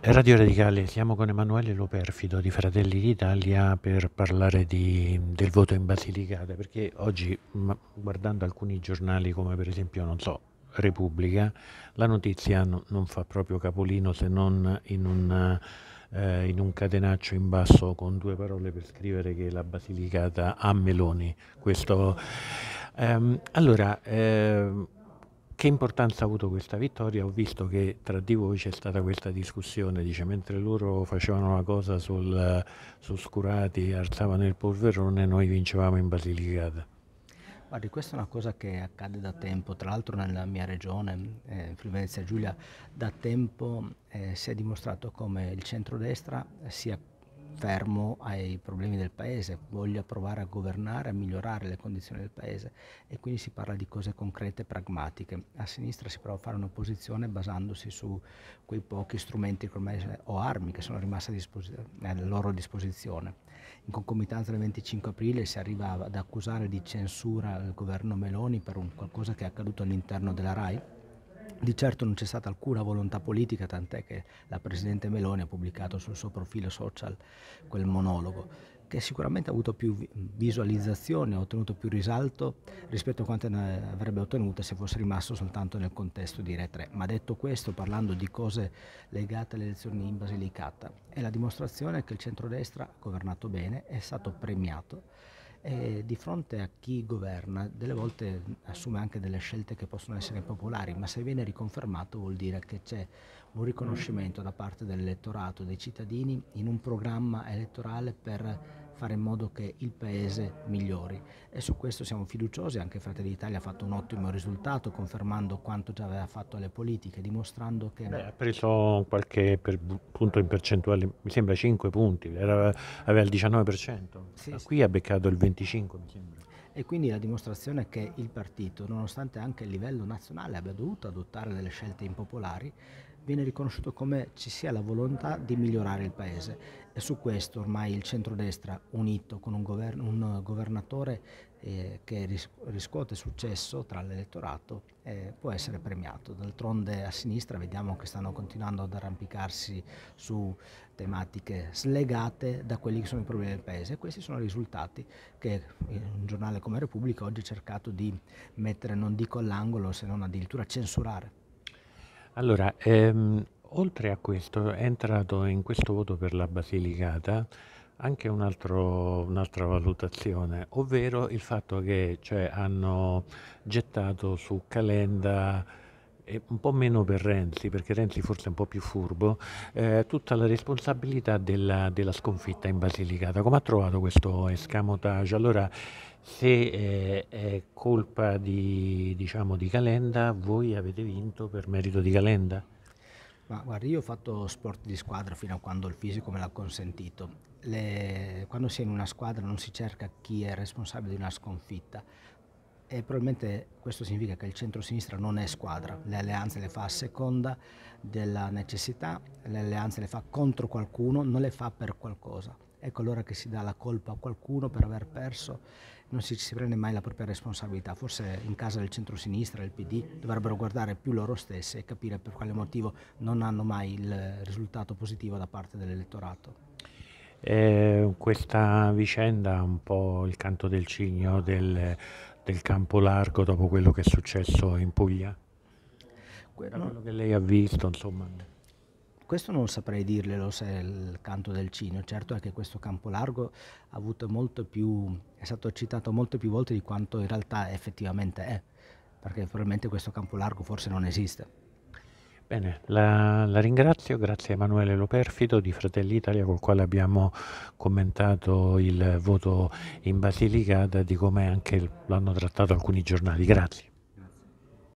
Radio Radicale, siamo con Emanuele Loperfido di Fratelli d'Italia per parlare di, del voto in Basilicata, perché oggi mm, guardando alcuni giornali come per esempio, non so, Repubblica, la notizia no, non fa proprio capolino se non in un, eh, in un catenaccio in basso con due parole per scrivere che la Basilicata ha Meloni. Questo, ehm, allora, eh, che importanza ha avuto questa vittoria? Ho visto che tra di voi c'è stata questa discussione, dice, mentre loro facevano una cosa sul, su Scurati, alzavano il polverone, noi vincevamo in Basilicata. Guardi, questa è una cosa che accade da tempo, tra l'altro nella mia regione, eh, Frivenezia Giulia, da tempo eh, si è dimostrato come il centrodestra sia fermo ai problemi del paese, voglia provare a governare, a migliorare le condizioni del paese e quindi si parla di cose concrete e pragmatiche. A sinistra si prova a fare un'opposizione basandosi su quei pochi strumenti ormai, o armi che sono rimaste a loro disposizione. In concomitanza del 25 aprile si arriva ad accusare di censura il governo Meloni per un qualcosa che è accaduto all'interno della RAI di certo non c'è stata alcuna volontà politica, tant'è che la Presidente Meloni ha pubblicato sul suo profilo social quel monologo, che sicuramente ha avuto più visualizzazioni, ha ottenuto più risalto rispetto a quanto ne avrebbe ottenuto se fosse rimasto soltanto nel contesto di Re 3. Ma detto questo, parlando di cose legate alle elezioni in Basilicata, è la dimostrazione che il centrodestra ha governato bene, è stato premiato e di fronte a chi governa delle volte assume anche delle scelte che possono essere impopolari, ma se viene riconfermato vuol dire che c'è un riconoscimento da parte dell'elettorato, dei cittadini, in un programma elettorale per fare in modo che il Paese migliori e su questo siamo fiduciosi, anche Fratelli d'Italia ha fatto un ottimo risultato confermando quanto già aveva fatto alle politiche, dimostrando che... Beh, ha preso qualche per, punto in percentuale, mi sembra 5 punti, era, aveva il 19%, sì, qui sì. ha beccato il 25% mi sembra e quindi la dimostrazione è che il partito, nonostante anche a livello nazionale abbia dovuto adottare delle scelte impopolari, viene riconosciuto come ci sia la volontà di migliorare il paese e su questo ormai il centrodestra unito con un, governo, un governatore eh, che riscuote successo tra l'elettorato eh, può essere premiato. D'altronde a sinistra vediamo che stanno continuando ad arrampicarsi su tematiche slegate da quelli che sono i problemi del paese. E questi sono i risultati che un giornale come Repubblica oggi ha cercato di mettere, non dico all'angolo, se non addirittura censurare. Allora, ehm, oltre a questo, è entrato in questo voto per la Basilicata anche un altro- un'altra valutazione, ovvero il fatto che cioè, hanno gettato su Calenda e un po' meno per Renzi, perché Renzi forse è un po' più furbo, eh, tutta la responsabilità della, della sconfitta in Basilicata. Come ha trovato questo escamotage? Allora, se eh, è colpa di, diciamo, di, Calenda, voi avete vinto per merito di Calenda? Ma guarda, io ho fatto sport di squadra fino a quando il fisico me l'ha consentito. Le... Quando si è in una squadra non si cerca chi è responsabile di una sconfitta, e probabilmente questo significa che il centro-sinistra non è squadra, le alleanze le fa a seconda della necessità, le alleanze le fa contro qualcuno, non le fa per qualcosa. Ecco allora che si dà la colpa a qualcuno per aver perso, non si, si prende mai la propria responsabilità. Forse in casa del centro-sinistra, del PD, dovrebbero guardare più loro stesse e capire per quale motivo non hanno mai il risultato positivo da parte dell'elettorato. Eh, questa vicenda è un po' il canto del cigno del del campo largo dopo quello che è successo in Puglia? Da quello che lei ha visto, insomma. Questo non saprei dirglielo se è il canto del cino. certo è che questo campo largo più, è stato citato molte più volte di quanto in realtà effettivamente è, perché probabilmente questo campo largo forse non esiste. Bene, la, la, ringrazio, grazie a Emanuele Loperfido di Fratelli Italia col quale abbiamo commentato il voto in Basilicata di come anche l'hanno trattato alcuni giornali. Grazie.